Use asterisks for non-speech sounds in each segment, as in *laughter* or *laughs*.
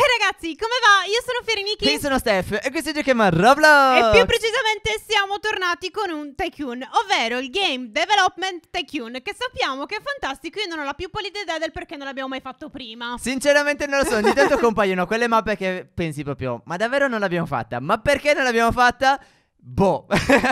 E eh, ragazzi, come va? Io sono Ferinichi. Io sono Steph e questo gioco chiama Roblox. E più precisamente siamo tornati con un Tycoon, ovvero il Game Development Tycoon, che sappiamo che è fantastico. Io non ho la più pallida idea del perché non l'abbiamo mai fatto prima. Sinceramente non lo so, ogni tanto *laughs* compaiono quelle mappe che pensi proprio, ma davvero non l'abbiamo fatta? Ma perché non l'abbiamo fatta? Boh.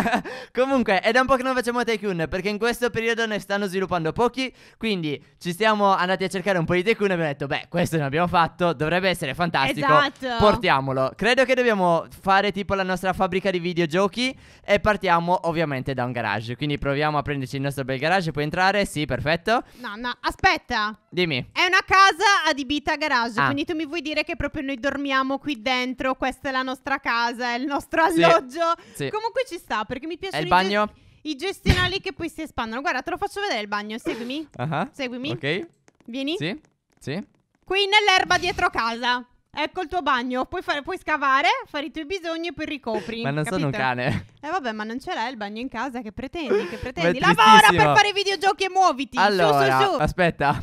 *laughs* Comunque, è da un po' che non facciamo Tycoon, perché in questo periodo ne stanno sviluppando pochi, quindi ci siamo andati a cercare un po' di Tycoon e abbiamo detto, beh, questo ne abbiamo fatto, dovrebbe essere fantastico, esatto. portiamolo. Credo che dobbiamo fare tipo la nostra fabbrica di videogiochi e partiamo ovviamente da un garage, quindi proviamo a prenderci il nostro bel garage, puoi entrare? Sì, perfetto. No, no, aspetta. Dimmi. È una casa adibita a garage, ah. quindi tu mi vuoi dire che proprio noi dormiamo qui dentro, questa è la nostra casa, è il nostro alloggio. Sì. Sì. Comunque ci sta perché mi piace È il bagno? I gestionali che poi si espandono. Guarda, te lo faccio vedere il bagno. Seguimi. Uh-huh. Seguimi. Ok. Vieni. Sì. Sì. Qui nell'erba dietro casa. Ecco il tuo bagno, puoi, fare, puoi scavare, fare i tuoi bisogni e poi ricopri. ma non capito? sono un cane. Eh vabbè, ma non ce l'hai il bagno in casa, che pretendi? Che pretendi? Lavora per fare i videogiochi e muoviti. Allora, su, su, su. aspetta. *laughs*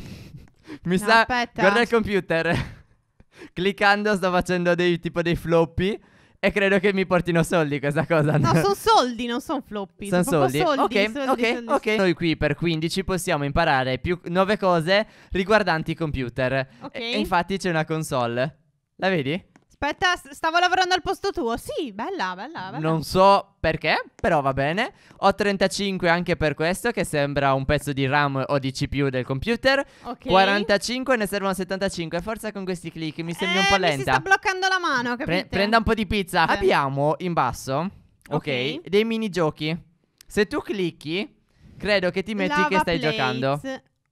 Mi no, sta... Aspetta. Guarda il computer. *laughs* Cliccando sto facendo dei tipo dei floppy e credo che mi portino soldi questa cosa. No, sono soldi, non sono floppy. Sono soldi. soldi. Ok, soldi, ok, soldi, ok. Noi qui per 15 possiamo imparare più 9 cose riguardanti i computer. Ok. E infatti c'è una console. La vedi? Aspetta, stavo lavorando al posto tuo. Sì, bella, bella, bella. Non so perché, però va bene. Ho 35 anche per questo, che sembra un pezzo di RAM o di CPU del computer. Ok. 45 ne servono 75. Forza con questi click, mi sembra eh, un po' lenta. Eh, mi si sta bloccando la mano, capite? Pre prenda un po' di pizza. Okay. Eh. Abbiamo in basso, okay, ok, dei minigiochi. Se tu clicchi, credo che ti metti Lava che stai plates. giocando.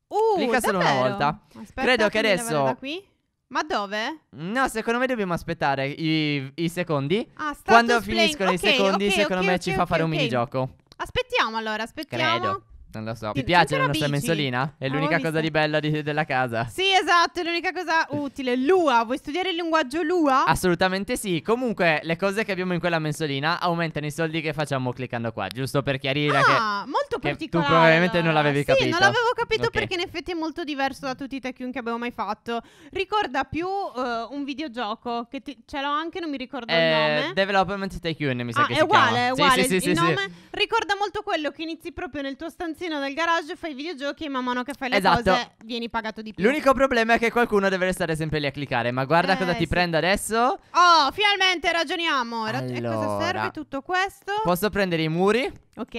Uh, Clicca solo una volta. Aspetta, credo che adesso... Da qui ma dove? No, secondo me dobbiamo aspettare i, i secondi. Ah, Quando finiscono okay, i secondi, okay, secondo okay, me ci fa fare un minigioco. Aspettiamo allora, aspettiamo. Credo. Non lo so. Ti piace la nostra bici? mensolina? È ah, l'unica cosa di bella di- della casa. Sì, esatto, è l'unica cosa utile. Lua, vuoi studiare il linguaggio Lua? Assolutamente sì. Comunque, le cose che abbiamo in quella mensolina aumentano i soldi che facciamo cliccando qua, giusto per chiarire che. ah, molto che tu probabilmente non l'avevi sì, capito. non l'avevo capito Ok. perché in effetti è molto diverso da tutti i tech che abbiamo mai fatto. Ricorda più eh, un videogioco che ti- ce l'ho anche, non mi ricordo il eh, nome. Development Tycoon mi sa Ah, che è si uguale, è chiama. uguale Sì, sì, sì, il sì, sì. Ricorda molto quello che inizi proprio nel tuo stanzino stanzino del garage, fai i videogiochi e man mano che fai le esatto. cose vieni pagato di più. L'unico problema è che qualcuno deve restare sempre lì a cliccare. Ma guarda eh, cosa sì. ti prendo adesso. Oh, finalmente ragioniamo. Allora, e cosa serve tutto questo? Posso prendere i muri? Ok.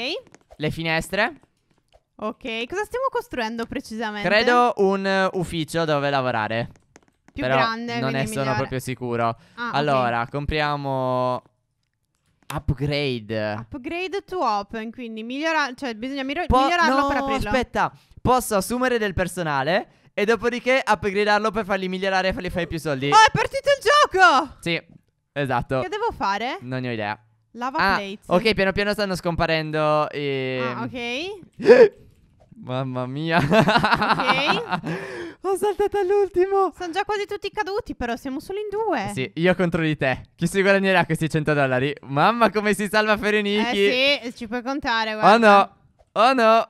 Le finestre? Ok, cosa stiamo costruendo precisamente? Credo un uh, ufficio dove lavorare. Più Però grande, non ne sono proprio sicuro. Ah, allora, okay. compriamo Upgrade. Upgrade to open, quindi migliora- cioè bisogna miro- po- migliorarlo no, per aprirlo. aspetta, posso assumere del personale e dopodiché upgradearlo per farli migliorare e farli fare più soldi. Oh, è partito il gioco! Sì, esatto. Che devo fare? Non ne ho idea. Lava ah, plates. Ok, piano piano stanno scomparendo e... Ehm. Ah, ok. *laughs* Mamma mia. Ok. *laughs* Ho saltato all'ultimo. Sono già quasi tutti caduti, però siamo solo in due. Sì, io contro di te. Chi si guadagnerà questi 100 dollari? Mamma, come si salva Ferenichi. Eh sì, ci puoi contare, oh guarda. Oh no, oh no.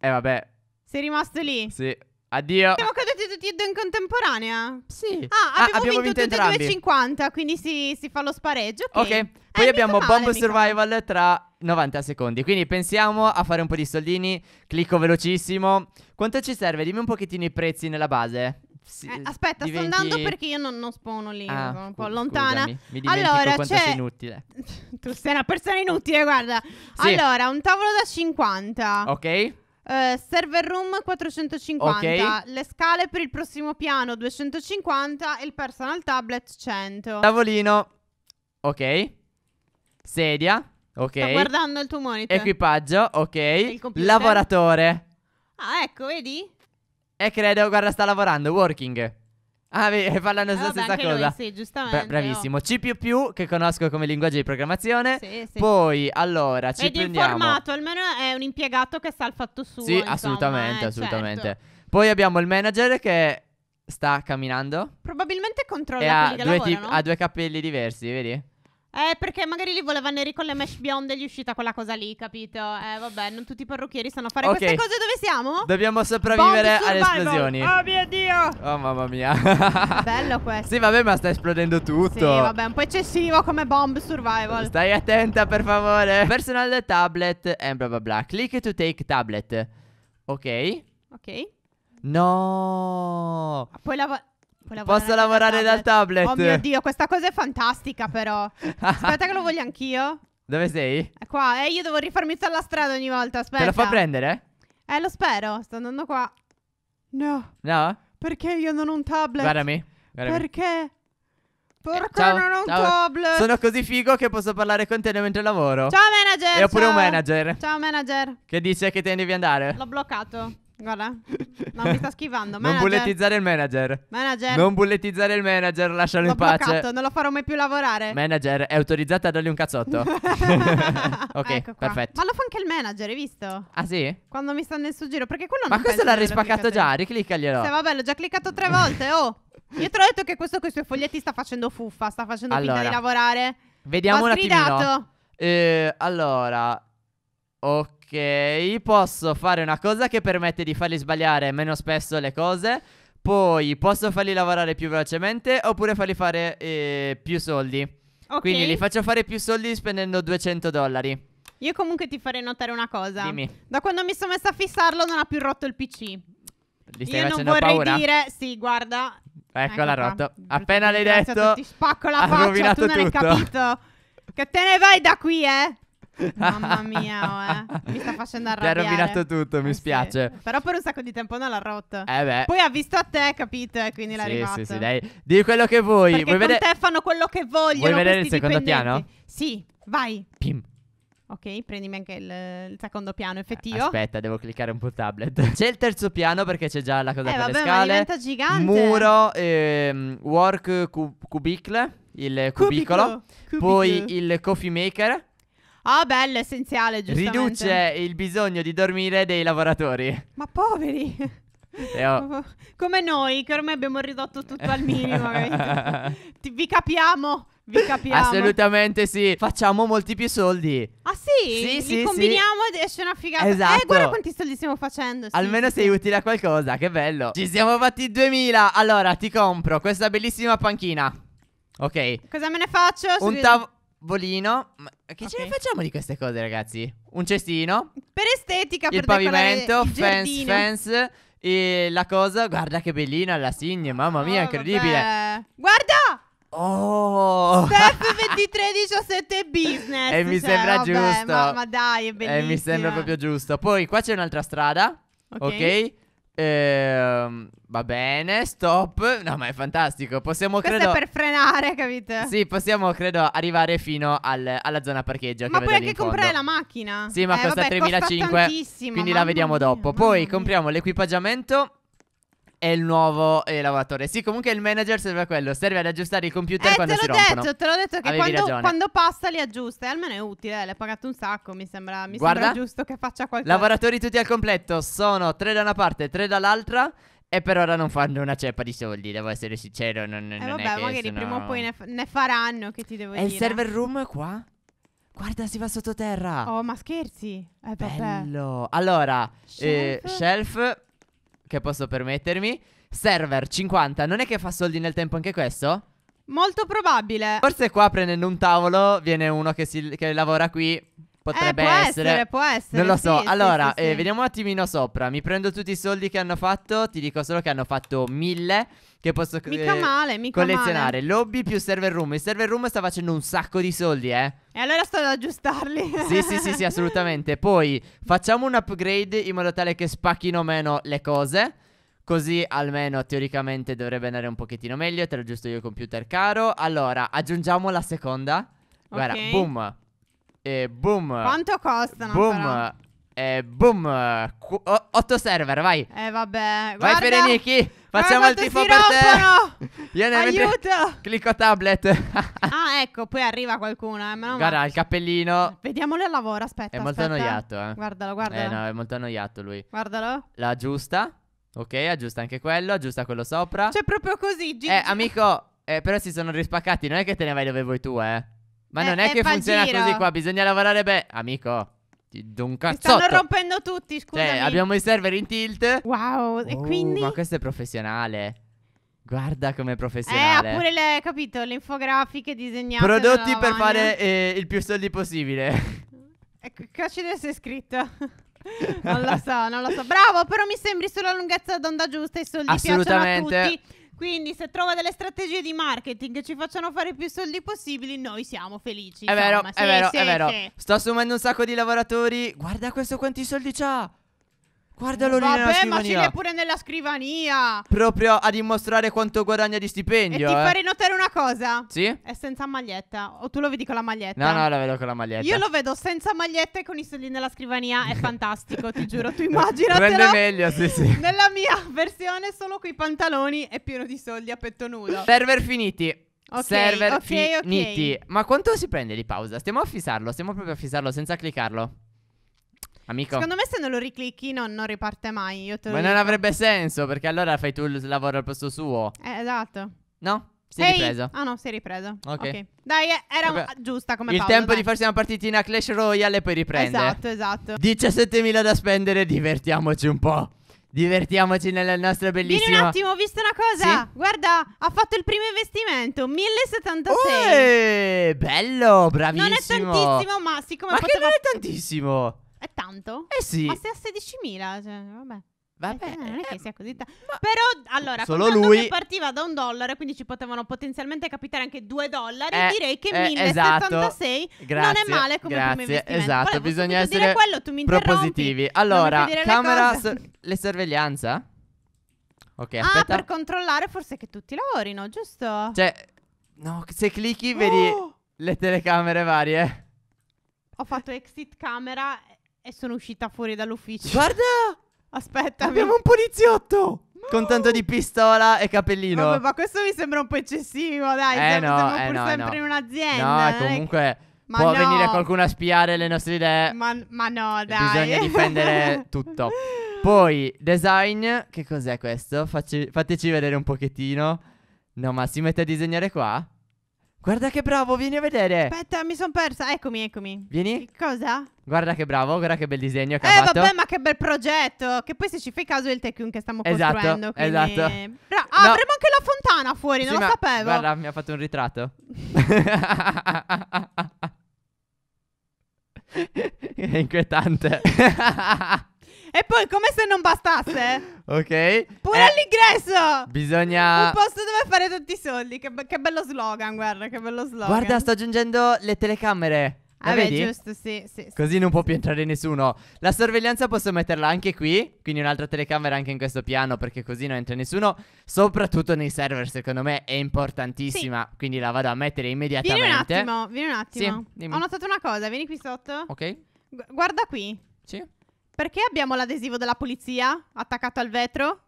Eh vabbè. Sei rimasto lì? Sì. Addio. Siamo caduti tutti e due in contemporanea? Sì. Ah, ah abbiamo, ah, abbiamo vinto, vinto tutti e due 50, quindi si, si fa lo spareggio. Ok. okay. Poi eh, abbiamo Bomb Survival tra 90 secondi. Quindi pensiamo a fare un po' di soldini. Clicco velocissimo. Quanto ci serve? Dimmi un pochettino i prezzi nella base. S eh, aspetta, diventi... sto andando perché io non, non spawno lì. Ah, un po' lontana. Scusami, mi allora, quanto sei inutile. *laughs* tu sei una persona inutile, guarda. Sì. Allora, un tavolo da 50. Ok. Uh, server room 450, okay. le scale per il prossimo piano 250 e il personal tablet 100. Tavolino. Ok. Sedia, ok. Sto guardando il tuo monitor. Equipaggio, ok. Lavoratore. Ah, ecco, vedi? E eh, credo, guarda, sta lavorando, working. Ah, vedi, *laughs* parlano eh, la vabbè, stessa cosa. Lui, sì, giustamente. Bra- oh. bravissimo. Oh. C, che conosco come linguaggio di programmazione. Sì, sì. Poi, allora, ci Vedi prendiamo. Vedi il formato, almeno è un impiegato che sta al fatto suo. Sì, insomma, assolutamente, eh, assolutamente. Certo. Poi abbiamo il manager che sta camminando. Probabilmente controlla e quelli ha che lavorano. Tip- ha due capelli diversi, vedi? Eh, perché magari li volevano neri con le mesh bionde e gli è uscita quella cosa lì, capito? Eh, vabbè, non tutti i parrucchieri sanno fare okay. queste cose. Dove siamo? Dobbiamo sopravvivere alle esplosioni. Oh mio Dio! Oh mamma mia. *laughs* Bello questo. Sì, vabbè, ma sta esplodendo tutto. Sì, vabbè, un po' eccessivo come bomb survival. Stai attenta, per favore. Personal tablet e bla bla bla. Click to take tablet. Ok. Ok. No. Poi la... Puoi lavorare Posso lavorare dal tablet. tablet. Oh mio Dio, questa cosa è fantastica però. *laughs* Aspetta che lo voglio anch'io. Dove sei? È qua, eh, io devo rifarmi tutta la strada ogni volta, aspetta. Te lo fa prendere? Eh, lo spero, sto andando qua. No. No? Perché io non ho un tablet? Guardami. guardami. Perché? Perché eh, ciao, non ho un ciao. tablet. Sono così figo che posso parlare con te mentre lavoro. Ciao manager. E oppure ciao. un manager. Ciao manager. Che dice che te ne devi andare. L'ho bloccato. Guarda, *laughs* non mi sta schivando. Manager. Non bullettizzare il manager. Manager. Non bullettizzare il manager, lascialo L'ho in pace. Bloccato, non lo farò mai più lavorare. Manager, è autorizzata a dargli un cazzotto. *laughs* *laughs* ok, ecco perfetto. Ma lo fa anche il manager, hai visto? Ah, sì? Quando mi sta nel suo giro, perché quello Ma questo l'ha rispaccato già, riclicaglielo. Sì, vabbè, l'ho già cliccato tre volte, oh. Io te l'ho detto che questo con i suoi foglietti sta facendo fuffa, sta facendo allora, finta di lavorare. Vediamo un attimino. Eh, allora, ok. Ok, posso fare una cosa che permette di farli sbagliare meno spesso le cose. Poi posso farli lavorare più velocemente oppure farli fare eh, più soldi. Okay. Quindi li faccio fare più soldi spendendo 200 dollari. Io comunque ti farei notare una cosa. Dimmi. Da quando mi sono messa a fissarlo non ha più rotto il PC. Gli stai Io non vorrei paura. dire, sì, guarda. Eccola ecco, ecco rotto. Appena l'hai detto, ti spacco la faccia, tu non tutto. hai capito. Che te ne vai da qui, eh? Mamma mia, oh, eh. mi sta facendo arrabbiare. Ti ha rovinato tutto, mi eh spiace. Sì. Però per un sacco di tempo non l'ha rotto. Eh beh. Poi ha visto a te, capito? capite? Quindi l'ha sì, rifatto. Sì, sì, dai. Di quello che vuoi. Perché vuoi vedere... te fanno quello che vogliono Vuoi vedere il secondo piano? Sì, vai. Pim. Ok, prendimi anche il, il, secondo piano eh, effettivo. Aspetta, devo cliccare un po' il tablet. *laughs* C'è il terzo piano perché c'è già la cosa eh, per vabbè, le scale. Ma diventa gigante. Muro, ehm, work cub- cubicle, il cubicolo, Cubico. Cubico. poi il coffee maker Ah, bello, essenziale, giusto? Riduce il bisogno di dormire dei lavoratori. Ma poveri! *laughs* Ho... Come noi, che ormai abbiamo ridotto tutto al minimo. *laughs* Ti, vi capiamo. Vi capiamo. Assolutamente sì. Facciamo molti più soldi. Ah, sì? Sì, Li combiniamo sì. ed esce una figata. Eh, esatto. Eh, guarda quanti soldi stiamo facendo. Sì, Almeno sì, sei utile a qualcosa. Che bello. Ci siamo fatti 2000. Allora, ti compro questa bellissima panchina. Ok. Cosa me ne faccio? Un, tavolo. Volino. Ma che ce ne facciamo di queste cose, ragazzi? Un cestino. Per estetica, il per pavimento, il fence, fence. E la cosa, guarda che bellina la signe, mamma mia, oh, incredibile. Vabbè. Guarda! Oh! Steph 2317 *laughs* business. e mi cioè, sembra vabbè, giusto. Ma, ma dai, è bellissimo. Eh, e mi sembra proprio giusto. Poi qua c'è un'altra strada. Ok. okay? Ehm, va bene, stop. No, ma è fantastico. Possiamo Questo credo. è per frenare, capite? Sì, possiamo credo arrivare fino al- alla zona parcheggio. Ma che puoi anche comprare la macchina. Sì, ma Eh, costa 3.500. Quindi la vediamo mia, dopo. Poi compriamo l'equipaggiamento è il nuovo eh, lavoratore. Sì, comunque il manager serve a quello, serve ad aggiustare i computer eh, quando si detto, rompono. Te l'ho detto, te l'ho detto che quando, quando, passa li aggiusta, e almeno è utile, eh, l'hai pagato un sacco, mi sembra, mi Guarda, sembra giusto che faccia qualcosa. Lavoratori tutti al completo, sono tre da una parte tre dall'altra. E per ora non fanno una ceppa di soldi, devo essere sincero. Non, eh non vabbè, è che magari sono... prima o poi ne, f- ne, faranno, che ti devo è dire. E il server room qua? Guarda, si va sottoterra. Oh, ma scherzi? Eh, Bello. Allora, shelf. Eh, shelf che posso permettermi. Server 50, non è che fa soldi nel tempo anche questo? Molto probabile. Forse qua prendendo un tavolo viene uno che, si, che lavora qui Potrebbe eh, può essere. essere. Può essere, Non lo so. Sì, allora, sì, sì, eh, vediamo un attimino sopra. Mi prendo tutti i soldi che hanno fatto. Ti dico solo che hanno fatto mille. Che posso eh, mica eh, male, mica collezionare. Male. Lobby più server room. Il server room sta facendo un sacco di soldi, eh. E allora sto ad aggiustarli. sì, sì, sì, sì, *laughs* assolutamente. Poi facciamo un upgrade in modo tale che spacchino meno le cose. Così almeno teoricamente dovrebbe andare un pochettino meglio. Te lo aggiusto io il computer caro. Allora, aggiungiamo la seconda. Guarda, okay. boom. E boom. Quanto costano? Boom. Però? E boom. otto server, vai. Eh, vabbè. Vai, Fereniki. Facciamo il tifo per te. Io *laughs* ne Aiuto. Clicco tablet. *laughs* ah, ecco. Poi arriva qualcuno. Eh, ma guarda, ma... il cappellino. Vediamolo al lavoro. Aspetta. È molto aspetta. annoiato. Eh. Guardalo, guardalo. Eh, no, è molto annoiato lui. Guardalo. La giusta. Ok, aggiusta anche quello. Aggiusta quello sopra. C'è proprio così. Gigi. Eh, amico. Eh, però si sono rispaccati. Non è che te ne vai dove vuoi tu, eh. Ma eh, non è, è che pagiro. funziona così qua, bisogna lavorare bene. Amico, un cazzotto. Stanno rompendo tutti, cioè, scusami. Cioè, abbiamo i server in tilt. Wow, oh, e quindi... Ma questo è professionale. Guarda come professionale. Eh, ha pure le, capito, le infografiche disegnate. Prodotti per fare eh, il più soldi possibile. Ecco, cosa c'è scritto? *laughs* non lo so, non lo so. Bravo, però mi sembri sulla lunghezza d'onda giusta i soldi piacciono a tutti. Assolutamente. Quindi se trova delle strategie di marketing che ci facciano fare più soldi possibili, noi siamo felici. È insomma. vero, sì, è vero, sì, è vero. Sì. Sto assumendo un sacco di lavoratori. Guarda questo quanti soldi c'ha. Guardalo lì nella Vabbè, ma ce l'è pure nella scrivania. Proprio a dimostrare quanto guadagna di stipendio. E ti eh. farei notare una cosa. Sì? È senza maglietta. O tu lo vedi con la maglietta? No, no, la vedo con la maglietta. Io lo vedo senza maglietta e con i soldi nella scrivania. È *laughs* fantastico, ti giuro. Tu immaginatelo. Rende meglio, sì, sì. *laughs* Nella mia versione, solo quei pantaloni e pieno di soldi a petto nudo. Server finiti. Ok, Server ok, ok. finiti. Ma quanto si prende di pausa? Stiamo a fissarlo, stiamo proprio a fissarlo senza cliccarlo. Amico. Secondo me se non lo riclicchi non, non riparte mai. Io te lo Ma non avrebbe senso perché allora fai tu il lavoro al posto suo. Eh, esatto. No? Si è Ehi. ripreso. Ah no, si è ripreso. Ok. Ok. Dai, eh, era un- giusta come Il pausa, tempo dai. di farsi una partitina a Clash Royale e poi riprende. Esatto, esatto. 17.000 da spendere, divertiamoci un po'. Divertiamoci nella nostra bellissima. Vieni un attimo, ho visto una cosa. Sì? Guarda, ha fatto il primo investimento, 1076. Uè, bello, bravissimo. non è tantissimo, ma siccome Ma che non è tantissimo tanto? Eh sì. Ma sei a 16.000, cioè, vabbè. Vabbè, eh, non è che eh, sia così tanto. Però allora, solo lui partiva da un dollaro, quindi ci potevano potenzialmente capitare anche due dollari. Eh, direi che eh, 1076 esatto, grazie, non è male come grazie, primo investimento. Esatto, Volevo bisogna essere quello, tu mi propositivi. Allora, camera, le, le sorveglianza? Ok, ah, aspetta. Ah, per controllare forse che tutti lavorino, giusto? Cioè, no, se clicchi vedi oh! le telecamere varie. Ho fatto exit camera e sono uscita fuori dall'ufficio. Guarda! Aspetta. Abbiamo un poliziotto! Con tanto di pistola e capellino. Vabbè, ma questo mi sembra un po' eccessivo, dai. Eh siamo, no, siamo eh pur no, sempre no. in un'azienda. No, eh. comunque... Ma Può no. venire qualcuno a spiare le nostre idee. Ma, ma no, dai. Bisogna difendere *laughs* tutto. Poi, design. Che cos'è questo? Facci, fateci vedere un pochettino. No, ma si mette a disegnare qua? Guarda che bravo, vieni a vedere. Aspetta, mi sono persa. Eccomi, eccomi. Vieni. Che cosa? Guarda che bravo, guarda che bel disegno che eh, vabbè, fatto. ma che bel progetto. Che poi se ci fai caso è il Tekken che stiamo esatto, costruendo. Quindi... Esatto. Bra- ah, no. avremo anche la fontana fuori, sì, non lo sapevo. Guarda, mi ha fatto un ritratto. *laughs* *laughs* è inquietante. *laughs* E poi, come se non bastasse, ok? Pure eh, all'ingresso! Bisogna. Un posto dove fare tutti i soldi. Che, che bello slogan, guarda, che bello slogan. Guarda, sto aggiungendo le telecamere. La ah, vedi? giusto, sì, sì. Così non può più entrare nessuno. La sorveglianza posso metterla anche qui. Quindi un'altra telecamera anche in questo piano. Perché così non entra nessuno. Soprattutto nei server, secondo me, è importantissima. Sì. Quindi la vado a mettere immediatamente. Vieni un attimo, vieni un attimo. Sì, Ho notato una cosa, vieni qui sotto. Ok. Gu- guarda qui. Sì. Perché abbiamo l'adesivo della polizia attaccato al vetro?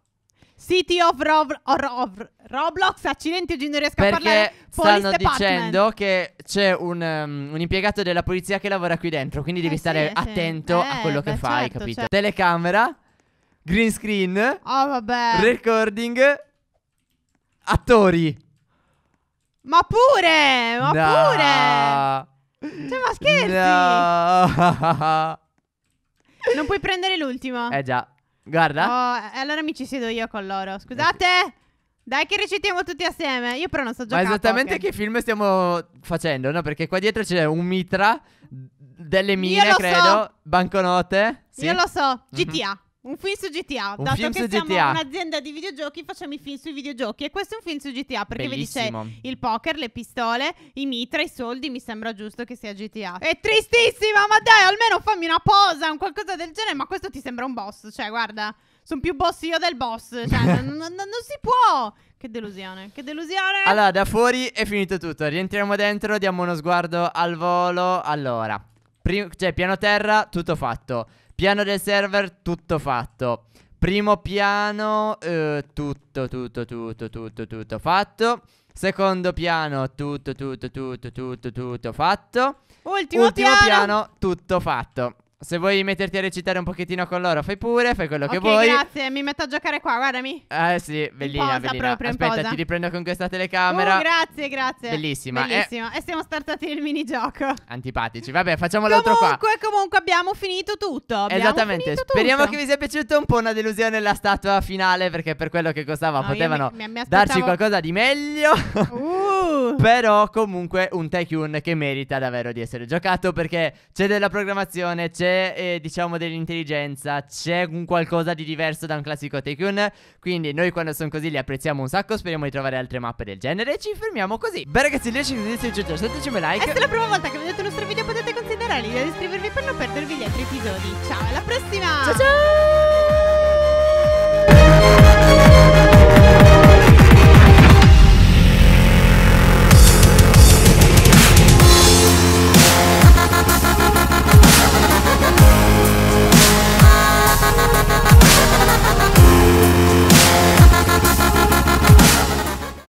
City of Rob Rob Roblox, accidenti, oggi non riesco Perché a parlare. Perché stanno dicendo che c'è un, um, un, impiegato della polizia che lavora qui dentro, quindi devi eh stare sì, attento sì. a eh, quello eh, che beh, fai, certo, capito? Certo. Telecamera, green screen, oh, vabbè. recording, attori. Ma pure, ma no. pure. Cioè, ma scherzi? No. *laughs* Non puoi prendere l'ultimo. Eh già. Guarda. Oh, eh, allora mi ci siedo io con loro. Scusate. Dai che recitiamo tutti assieme. Io però non so giocare. Ma esattamente okay. che film stiamo facendo, no? Perché qua dietro c'è un mitra delle mine, credo. So. Banconote. Sì? Io lo so. GTA. Mm-hmm. Un film su GTA, un dato che siamo GTA. un'azienda di videogiochi, facciamo i film sui videogiochi e questo è un film su GTA perché Bellissimo. vedi c'è il poker, le pistole, i mitra, i soldi, mi sembra giusto che sia GTA. È tristissima, ma dai, almeno fammi una posa, un qualcosa del genere, ma questo ti sembra un boss, cioè guarda, sono più boss io del boss, cioè *laughs* non, non, non si può. Che delusione, che delusione. Allora, da fuori è finito tutto, rientriamo dentro, diamo uno sguardo al volo. Allora, cioè piano terra, tutto fatto. Piano del server, tutto fatto. Primo piano, eh, tutto, tutto, tutto, tutto, tutto fatto. Secondo piano, tutto, tutto, tutto, tutto, tutto fatto. Ultimo, Ultimo piano. piano, tutto fatto. Se vuoi metterti a recitare un pochettino con loro, fai pure, fai quello okay, che vuoi. grazie, mi metto a giocare qua, guardami. Eh sì, bellina, bellina. Proprio, Aspetta, ti riprendo con questa telecamera. Uh, grazie, grazie. Bellissima. Bellissima. Eh... E siamo startati il minigioco. Antipatici. Vabbè, facciamo l'altro qua. Comunque, comunque abbiamo finito tutto. Abbiamo Esattamente. Finito Speriamo tutto. che vi sia piaciuta un po' una delusione la statua finale, perché per quello che costava no, potevano mi, mi, mi darci qualcosa di meglio. Uh. *laughs* Però comunque un Tycoon che merita davvero di essere giocato, perché c'è della programmazione, c'è c'è, eh, diciamo, dell'intelligenza, c'è un qualcosa di diverso da un classico Tekken. Quindi noi quando sono così li apprezziamo un sacco, speriamo di trovare altre mappe del genere e ci fermiamo così. Beh ragazzi, lasciate un video, lasciateci un like. E se è la prima volta che vedete il nostro video potete considerare di iscrivervi per non perdervi gli altri episodi. Ciao, alla prossima! Ciao ciao!